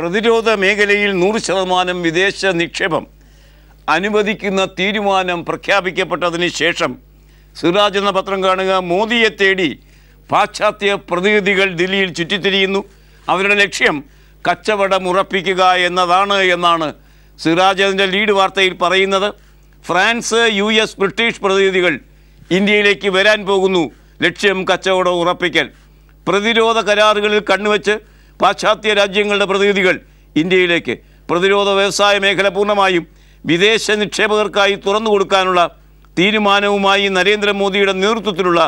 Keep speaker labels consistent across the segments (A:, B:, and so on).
A: പ്രതിരോധ മേഖലയിൽ നൂറ് ശതമാനം വിദേശ നിക്ഷേപം അനുവദിക്കുന്ന തീരുമാനം പ്രഖ്യാപിക്കപ്പെട്ടതിന് ശേഷം സിറാജ് എന്ന പത്രം കാണുക മോദിയെ തേടി പാശ്ചാത്യ പ്രതിനിധികൾ ദില്ലിയിൽ ചുറ്റിത്തിരിയുന്നു അവരുടെ ലക്ഷ്യം കച്ചവടം ഉറപ്പിക്കുക എന്നതാണ് എന്നാണ് സിറാജ് അതിൻ്റെ ലീഡ് വാർത്തയിൽ പറയുന്നത് ഫ്രാൻസ് യു എസ് ബ്രിട്ടീഷ് പ്രതിനിധികൾ ഇന്ത്യയിലേക്ക് വരാൻ പോകുന്നു ലക്ഷ്യം കച്ചവടം ഉറപ്പിക്കൽ പ്രതിരോധ കരാറുകളിൽ കണ്ണുവെച്ച് പാശ്ചാത്യ രാജ്യങ്ങളുടെ പ്രതിനിധികൾ ഇന്ത്യയിലേക്ക് പ്രതിരോധ വ്യവസായ മേഖല പൂർണ്ണമായും വിദേശ നിക്ഷേപകർക്കായി തുറന്നു കൊടുക്കാനുള്ള തീരുമാനവുമായി നരേന്ദ്രമോദിയുടെ നേതൃത്വത്തിലുള്ള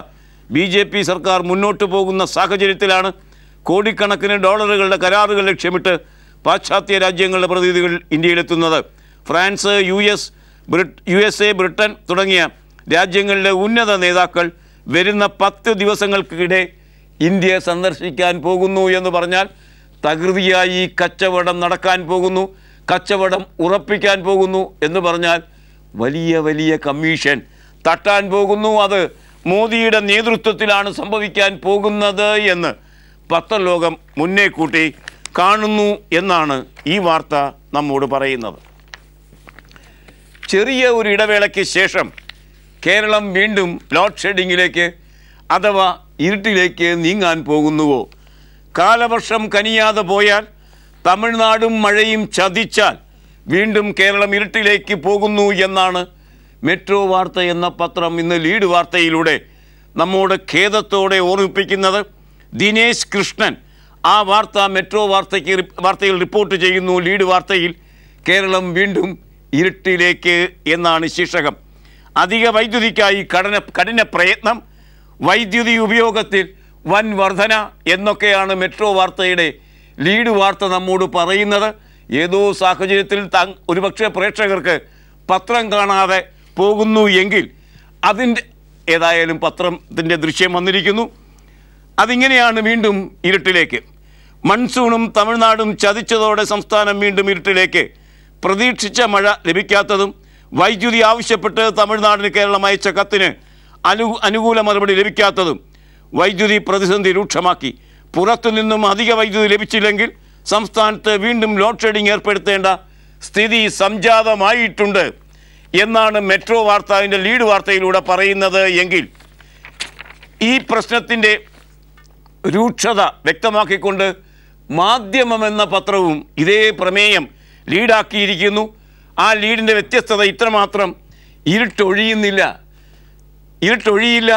A: ബി ജെ പി സർക്കാർ മുന്നോട്ട് പോകുന്ന സാഹചര്യത്തിലാണ് കോടിക്കണക്കിന് ഡോളറുകളുടെ കരാറുകൾ ലക്ഷ്യമിട്ട് പാശ്ചാത്യ രാജ്യങ്ങളുടെ പ്രതിനിധികൾ ഇന്ത്യയിലെത്തുന്നത് France U S U S A Britain തുടങ്ങിയ രാജ്യങ്ങളിലെ ഉന്നത നേതാക്കൾ വരുന്ന പത്ത് ദിവസങ്ങൾക്കിടെ ഇന്ത്യയെ സന്ദർശിക്കാൻ പോകുന്നു എന്ന് പറഞ്ഞാൽ തകൃതിയായി കച്ചവടം നടക്കാൻ പോകുന്നു കച്ചവടം ഉറപ്പിക്കാൻ പോകുന്നു എന്ന് പറഞ്ഞാൽ വലിയ വലിയ കമ്മീഷൻ തട്ടാൻ പോകുന്നു അത് മോദിയുടെ നേതൃത്വത്തിലാണ് സംഭവിക്കാൻ പോകുന്നത് എന്ന് പത്രലോകം മുന്നേ കൂട്ടി കാണുന്നു എന്നാണ് ഈ വാർത്ത നമ്മോട് പറയുന്നത് ചെറിയ ഒരു ഇടവേളയ്ക്ക് ശേഷം കേരളം വീണ്ടും ലോഡ് ഷെഡിങ്ങിലേക്ക് അഥവാ ഇരുട്ടിലേക്ക് നീങ്ങാൻ പോകുന്നുവോ കാലവർഷം കനിയാതെ പോയാൽ തമിഴ്നാടും മഴയും ചതിച്ചാൽ വീണ്ടും കേരളം ഇരുട്ടിലേക്ക് പോകുന്നു എന്നാണ് മെട്രോ വാർത്ത എന്ന പത്രം ഇന്ന് ലീഡ് വാർത്തയിലൂടെ നമ്മോട് ഖേദത്തോടെ ഓർമ്മിപ്പിക്കുന്നത് ദിനേശ് കൃഷ്ണൻ ആ വാർത്ത മെട്രോ വാർത്തയ്ക്ക് വാർത്തയിൽ റിപ്പോർട്ട് ചെയ്യുന്നു ലീഡ് വാർത്തയിൽ കേരളം വീണ്ടും ഇരുട്ടിലേക്ക് എന്നാണ് ശീർഷകം അധിക വൈദ്യുതിക്കായി കഠിന കഠിന പ്രയത്നം വൈദ്യുതി ഉപയോഗത്തിൽ വൻ വർധന എന്നൊക്കെയാണ് മെട്രോ വാർത്തയുടെ ലീഡ് വാർത്ത നമ്മോട് പറയുന്നത് ഏതോ സാഹചര്യത്തിൽ താ ഒരുപക്ഷെ പ്രേക്ഷകർക്ക് പത്രം കാണാതെ പോകുന്നു എങ്കിൽ അതിൻ്റെ ഏതായാലും പത്രത്തിൻ്റെ ദൃശ്യം വന്നിരിക്കുന്നു അതിങ്ങനെയാണ് വീണ്ടും ഇരുട്ടിലേക്ക് മൺസൂണും തമിഴ്നാടും ചതിച്ചതോടെ സംസ്ഥാനം വീണ്ടും ഇരുട്ടിലേക്ക് പ്രതീക്ഷിച്ച മഴ ലഭിക്കാത്തതും വൈദ്യുതി ആവശ്യപ്പെട്ട് തമിഴ്നാടിന് കേരളം അയച്ച കത്തിന് അനു അനുകൂല മറുപടി ലഭിക്കാത്തതും വൈദ്യുതി പ്രതിസന്ധി രൂക്ഷമാക്കി പുറത്തു നിന്നും അധിക വൈദ്യുതി ലഭിച്ചില്ലെങ്കിൽ സംസ്ഥാനത്ത് വീണ്ടും ലോഡ് ഷെഡിംഗ് ഏർപ്പെടുത്തേണ്ട സ്ഥിതി സംജാതമായിട്ടുണ്ട് എന്നാണ് മെട്രോ വാർത്താവിൻ്റെ ലീഡ് വാർത്തയിലൂടെ പറയുന്നത് എങ്കിൽ ഈ പ്രശ്നത്തിൻ്റെ രൂക്ഷത വ്യക്തമാക്കിക്കൊണ്ട് മാധ്യമം എന്ന പത്രവും ഇതേ പ്രമേയം ലീഡാക്കിയിരിക്കുന്നു ആ ലീഡിൻ്റെ വ്യത്യസ്തത ഇത്രമാത്രം ഇരുട്ടൊഴിയുന്നില്ല ഇരുട്ടൊഴിയില്ല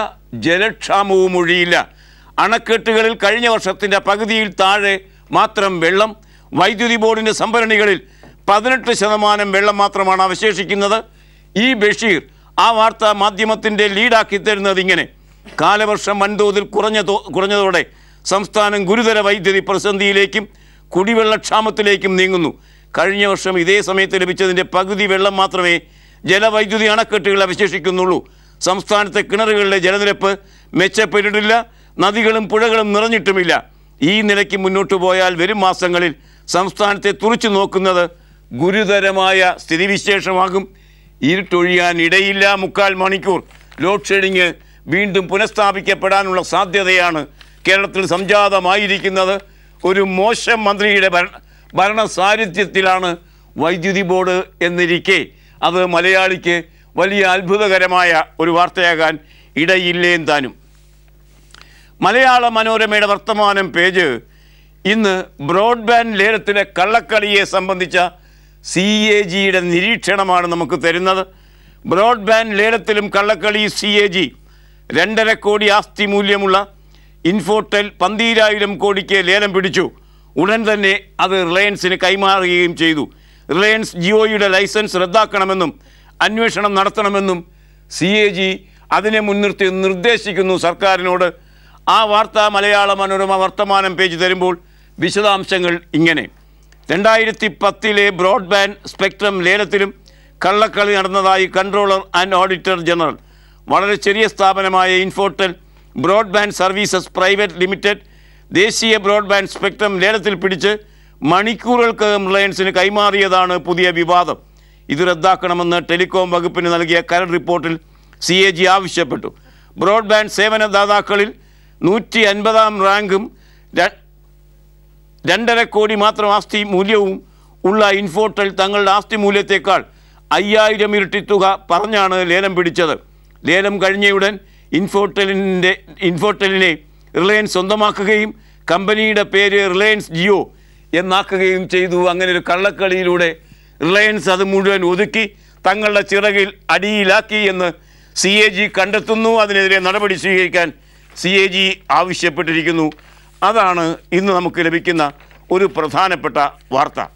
A: ജലക്ഷാമവും ഒഴിയില്ല അണക്കെട്ടുകളിൽ കഴിഞ്ഞ വർഷത്തിൻ്റെ പകുതിയിൽ താഴെ മാത്രം വെള്ളം വൈദ്യുതി ബോർഡിൻ്റെ സംഭരണികളിൽ പതിനെട്ട് ശതമാനം വെള്ളം മാത്രമാണ് അവശേഷിക്കുന്നത് ഈ ബഷീർ ആ വാർത്ത മാധ്യമത്തിൻ്റെ ലീഡാക്കി തരുന്നത് ഇങ്ങനെ കാലവർഷം വൻതോതിൽ കുറഞ്ഞ കുറഞ്ഞതോടെ സംസ്ഥാനം ഗുരുതര വൈദ്യുതി പ്രതിസന്ധിയിലേക്കും കുടിവെള്ളക്ഷാമത്തിലേക്കും നീങ്ങുന്നു കഴിഞ്ഞ വർഷം ഇതേ സമയത്ത് ലഭിച്ചതിൻ്റെ പകുതി വെള്ളം മാത്രമേ ജലവൈദ്യുതി അണക്കെട്ടുകൾ അവശേഷിക്കുന്നുള്ളൂ സംസ്ഥാനത്തെ കിണറുകളിലെ ജലനിരപ്പ് മെച്ചപ്പെട്ടിട്ടില്ല നദികളും പുഴകളും നിറഞ്ഞിട്ടുമില്ല ഈ നിലയ്ക്ക് മുന്നോട്ടു പോയാൽ വരും മാസങ്ങളിൽ സംസ്ഥാനത്തെ തുറച്ചു നോക്കുന്നത് ഗുരുതരമായ സ്ഥിതിവിശേഷമാകും ഇരുട്ടൊഴിയാൻ ഇടയില്ല മുക്കാൽ മണിക്കൂർ ലോഡ് ഷെഡിങ് വീണ്ടും പുനഃസ്ഥാപിക്കപ്പെടാനുള്ള സാധ്യതയാണ് കേരളത്തിൽ സംജാതമായിരിക്കുന്നത് ഒരു മോശം മന്ത്രിയുടെ ഭരണ ഭരണസാരിധ്യത്തിലാണ് വൈദ്യുതി ബോർഡ് എന്നിരിക്കെ അത് മലയാളിക്ക് വലിയ അത്ഭുതകരമായ ഒരു വാർത്തയാകാൻ ഇടയില്ലേ താനും മലയാള മനോരമയുടെ വർത്തമാനം പേജ് ഇന്ന് ബ്രോഡ്ബാൻഡ് ലേലത്തിലെ കള്ളക്കളിയെ സംബന്ധിച്ച സി എ ജിയുടെ നിരീക്ഷണമാണ് നമുക്ക് തരുന്നത് ബ്രോഡ്ബാൻഡ് ലേലത്തിലും കള്ളക്കളി സി എ ജി രണ്ടര കോടി ആസ്തി മൂല്യമുള്ള ഇൻഫോടെൽ പന്തിരായിരം കോടിക്ക് ലേലം പിടിച്ചു ഉടൻ തന്നെ അത് റിലയൻസിന് കൈമാറുകയും ചെയ്തു റിലയൻസ് ജിയോയുടെ ലൈസൻസ് റദ്ദാക്കണമെന്നും അന്വേഷണം നടത്തണമെന്നും സി എ ജി അതിനെ മുൻനിർത്തി നിർദ്ദേശിക്കുന്നു സർക്കാരിനോട് ആ വാർത്ത മലയാള മനോരമ വർത്തമാനം പേജ് തരുമ്പോൾ വിശദാംശങ്ങൾ ഇങ്ങനെ രണ്ടായിരത്തി പത്തിലെ ബ്രോഡ്ബാൻഡ് സ്പെക്ട്രം ലേലത്തിലും കള്ളക്കളി നടന്നതായി കൺട്രോളർ ആൻഡ് ഓഡിറ്റർ ജനറൽ വളരെ ചെറിയ സ്ഥാപനമായ Infotel broadband services private limited ദേശീയ ബ്രോഡ്ബാൻഡ് സ്പെക്ട്രം ലേലത്തിൽ പിടിച്ച് മണിക്കൂറുകൾക്കകം റിലയൻസിന് കൈമാറിയതാണ് പുതിയ വിവാദം ഇത് റദ്ദാക്കണമെന്ന് ടെലികോം വകുപ്പിന് നൽകിയ കരട് റിപ്പോർട്ടിൽ സി എ ജി ആവശ്യപ്പെട്ടു ബ്രോഡ്ബാൻഡ് സേവനദാതാക്കളിൽ നൂറ്റി അൻപതാം റാങ്കും രണ്ടര കോടി മാത്രം ആസ്തി മൂല്യവും ഉള്ള ഇൻഫോട്ടൽ തങ്ങളുടെ ആസ്തി മൂല്യത്തേക്കാൾ അയ്യായിരം ഇരട്ടി തുക പറഞ്ഞാണ് ലേലം പിടിച്ചത് ലേലം കഴിഞ്ഞയുടൻ ഇൻഫോട്ടലിൻ്റെ ഇൻഫോട്ടലിനെ റിലയൻസ് സ്വന്തമാക്കുകയും കമ്പനിയുടെ പേര് റിലയൻസ് ജിയോ എന്നാക്കുകയും ചെയ്തു അങ്ങനെ ഒരു കള്ളക്കളിയിലൂടെ റിലയൻസ് അത് മുഴുവൻ ഒതുക്കി തങ്ങളുടെ ചിറകിൽ അടിയിലാക്കി എന്ന് സി എ ജി കണ്ടെത്തുന്നു അതിനെതിരെ നടപടി സ്വീകരിക്കാൻ സി എ ജി ആവശ്യപ്പെട്ടിരിക്കുന്നു അതാണ് ഇന്ന് നമുക്ക് ലഭിക്കുന്ന ഒരു പ്രധാനപ്പെട്ട വാർത്ത